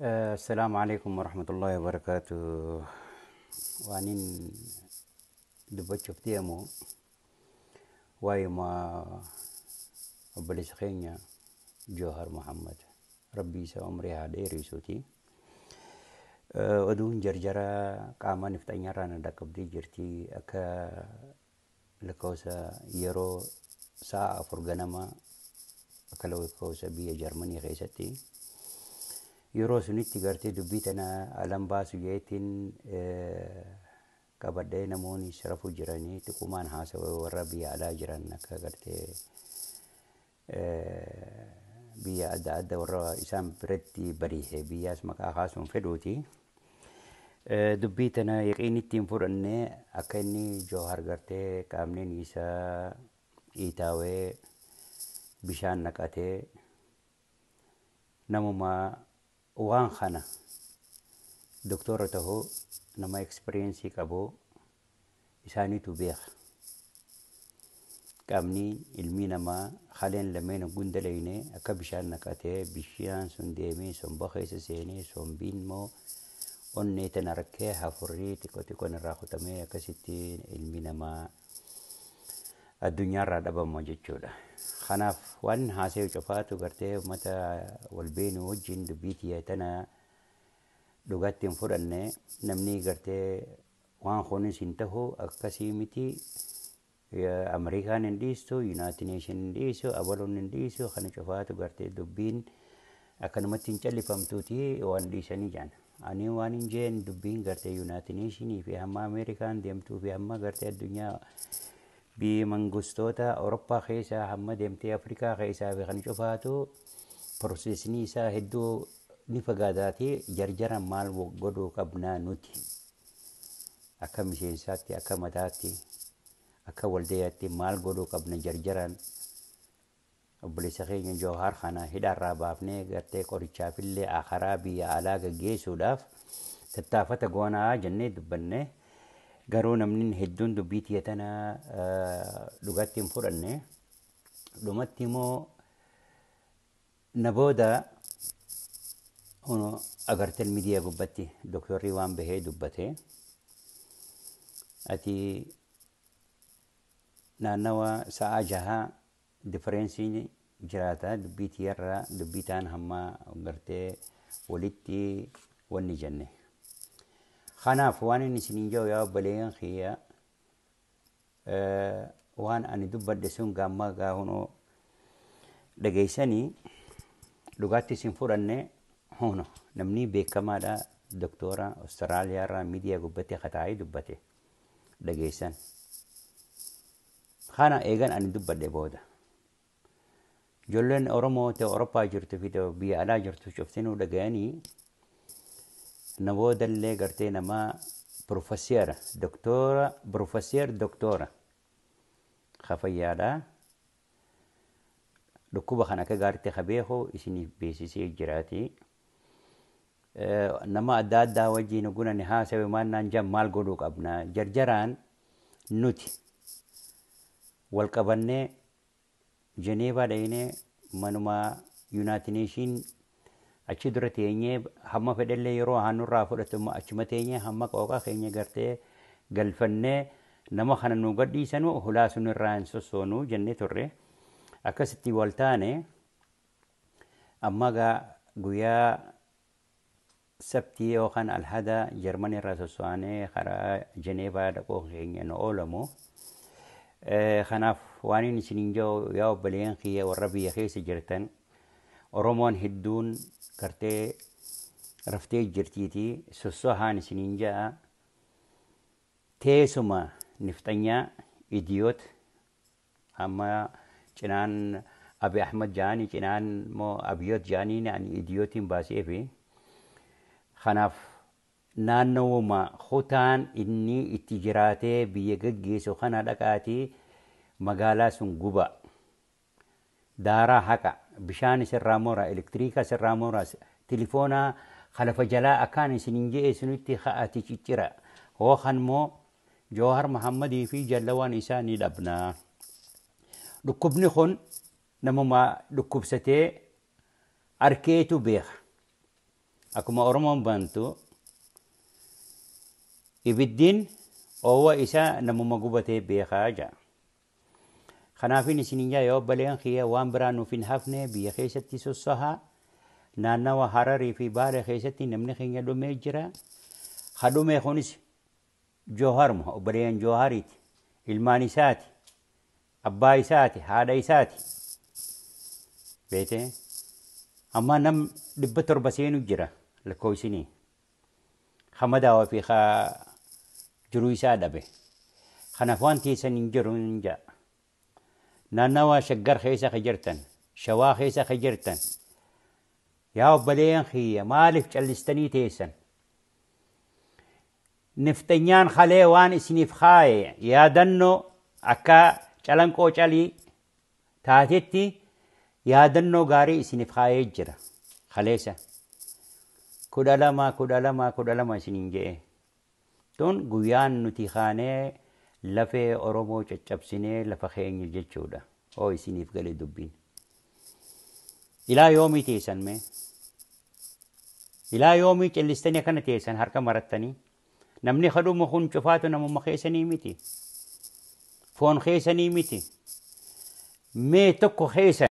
آه، السلام عليكم ورحمة الله وبركاته وانين دبتشو بتيمو واي ما بلسخينيا جوهر محمد ربي سأمري هذه ريسوتي آه، ودون جرجرة قاما نفتانيا رانا داكب دي جرتي أكا لكوسا يرو ساعة فرقنما أكلوي كوسا بيا جرماني غيستي yeroo sunitti gartee dubbii tana alaan baasu jeetiin qabadhee eh, namoonni sarafuu jiranii tuqumaan haasawaa warra biyya alaa jiran akka gartee eh, biyya adda adda warra isaan biratti bariihee biyyaas maqaa kaasuun fedhuuti. Eh, dubbii tana yaqiinitti hin fudhannee akka inni joohar gartee qaamniin isaa iitaawee bishaan naqatee namuma uwang doktor taho na may experience kabo isani tubiyah kamni ilmi nama halen lamen gundalaine akabishan nakate bishan sundemi sombahe seseni sombinmo onne tanarke hafurri tikotiko narakutame akasitin ilmi nama addunyaarraa dhabamma jechuudha. Kanaaf waan haasa'u qofaatu gartee uummata walbeenuu wajjin dubbiitii tana dhugaatti hin fudhanne namni gartee waan kunis hin tahu akkasii miti Ameerikaan hin dhiistu, Yuunaayitid Neeshin hin dhiisu, abaloon hin dhiisu kana qofaatu gartee dubbiin akkanumatti hin callifamtuuti waan dhiisanii jaan. Ani waan hin jeen dubbiin gartee Yuunaayitid Neeshinii fi hamma Ameerikaan deemtuu fi hamma gartee addunyaa mangistoota Awurooppaa keessaa hamma deemtee Afrikaa keessaa kan cufaatu piroosesni isaa hedduu ni fagaataatee jarjaran maal godhuu qabnaa nuti akka miseensaatti, akka mataatti, akka waldayaatti maal godhuu qabna jarjaran obboleessa keenya Jawwaar kana hidhaarraa baafnee gartee qorichaafillee akaraa biyya alaa gaggeessuudhaaf tattaafata goonaa jennee dubbanne. ගරෝන මින් හෙද්දුන් දුබීතිය තන ලුගත්තිම් පුරන්නේ ලොමත්තිමෝ නබෝද هنا أجر تلميذي قبتي دكتور ريوان بهي دبتي أتي نانوا ساجها ديفرنسي جراتا دبيتي يرى دبيتان هما قرتي ولدتي والنجنه خنا فوان نسنين جو يا بلين خيا أه وان أني دب دسون قام ما قاهنو دقيسني لغاتي سنفورني هونو نمني بكما دا دكتورة أستراليا را ميديا قبتي خطاعي دبتي دقيسن خانا إيغان أني دب بودا جولين أورمو تي أوروبا جرتو في بيا ألا جرتو شفتنو دقياني navodelė gartėnama profesieră, doctoră, professer doctora Khafayada dhukkuba kana akka gaaritti kabeeku isinii beeksisee jiraati. Nama adda addaa wajjin gunan haasawe maannaan jan maal godhuu qabna jarjaraan nuti wal qabannee Jeneevaa dhayinee manuma united Neeshin achi dura teenyee hamma fedhellee yeroo haannurraa fudhatamuu achuma teenyee hamma qooqaa keenya gartee galfannee nama kana nu gadhiisanu hulaa sun irraa hin sossoonuu jennee turre akkasitti wal taane amma gaa guyyaa sabtii yookaan alhada jarmanii irraa sossoanee karaa jeneevaa dhaqoo keenya nu oolamu kanaaf waan hin isiniin jahu yaa obboleeyyan kiyya warra biyya keessa jirtan Oromoon hedduun gartee raftee jirtiitii sossohaan isiniin ja'a teessuma nifxanyaa idiyoot amma cinaan Abiy Ahmad jaanii Abiyoot jaanii idiyootiin baasee fi kanaaf naannoowuma hutaan inni itti jiraatee biyya gaggeessu kana dhaqaatii magaalaa sun guba daaraa haqa. bishaan isirraa mooraa elektiriikaa isirraa mooraa tilifoonaa khalafa jalaa akkaan isinin je'e isinitti ati ciccira hookan moo jawahar muhammadii fi jallawaan isaa ni dhabna dhukkubni kun namuma dhukkubsatee arkeetu beeka akkuma oromoon bantu ibiddiin oowwa isaa namuma gubatee beekaa jaa خنافين سنينجا يو بلين خيا وان برا فين هفنة بيا خيسة تيسو الصها نانا وحراري في بار خيسة نمن خيا دو ميجرا خدو ميخونس جوهر مها وبلين جوهريت المانيسات أبايسات هادايسات بيتي أما نم دبتر بسين جرا لكويسيني خمدا وفي خا جرويسا دبي خنافوان تيسن جرون جا نانوا شجر خيسة خجرتن شوا خيسة خجرتن يا بلين خية مالف جلستني تيسن نفتنيان خلي وان اسنيف خاي يا دنو أكا جلن قوشالي تاتيتي يا دنو غاري اسنيف خاي جرا خليسة كدلما كدلما كدلما سنين جئ تون قيان نتيخاني lafee Oromoo caccabsinee lafa keenya jechuudha. Oo isiniif galee dubbiin. Ilaa yoomii teessan mee? Ilaa yoomii cillistanii kana teessan harka marattanii? Namni kadhuma kun cufaatu namummaa keessanii miti. Foon keessanii miti. Mee tokko keessa